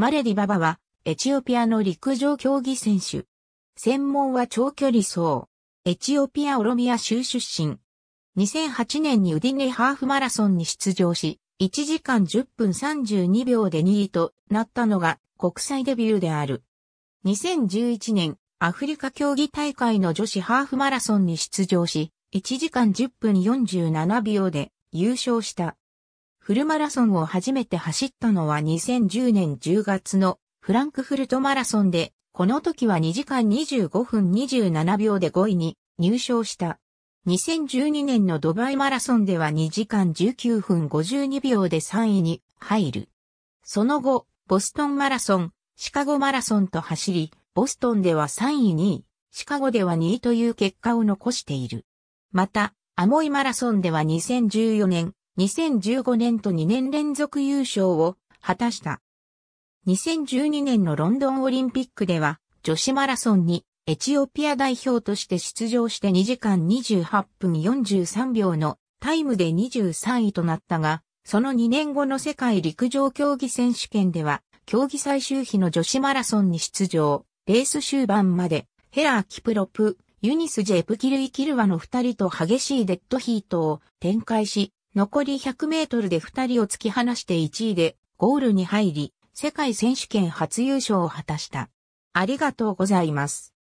マレディババは、エチオピアの陸上競技選手。専門は長距離走。エチオピア・オロミア州出身。2008年にウディネハーフマラソンに出場し、1時間10分32秒で2位となったのが国際デビューである。2011年、アフリカ競技大会の女子ハーフマラソンに出場し、1時間10分47秒で優勝した。フルマラソンを初めて走ったのは2010年10月のフランクフルトマラソンで、この時は2時間25分27秒で5位に入賞した。2012年のドバイマラソンでは2時間19分52秒で3位に入る。その後、ボストンマラソン、シカゴマラソンと走り、ボストンでは3位2位、シカゴでは2位という結果を残している。また、アモイマラソンでは2014年、2015年と2年連続優勝を果たした。2012年のロンドンオリンピックでは女子マラソンにエチオピア代表として出場して2時間28分43秒のタイムで23位となったが、その2年後の世界陸上競技選手権では、競技最終日の女子マラソンに出場、レース終盤まで、ヘラー・キプロプ、ユニス・ジェプキルイ・キルワの2人と激しいデッドヒートを展開し、残り100メートルで2人を突き放して1位でゴールに入り、世界選手権初優勝を果たした。ありがとうございます。